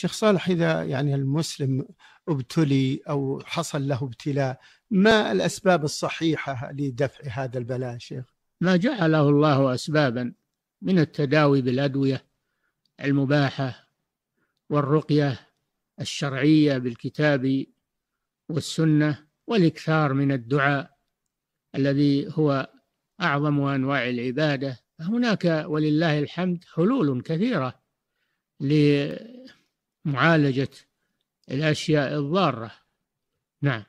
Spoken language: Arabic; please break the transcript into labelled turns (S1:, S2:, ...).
S1: شيخ صالح إذا يعني المسلم ابتلي أو حصل له ابتلاء ما الأسباب الصحيحة لدفع هذا البلاء شيخ
S2: ما جعله الله أسبابا من التداوي بالأدوية المباحة والرقية الشرعية بالكتاب والسنة والإكثار من الدعاء الذي هو أعظم أنواع العبادة هناك ولله الحمد حلول كثيرة معالجة الأشياء الضارة نعم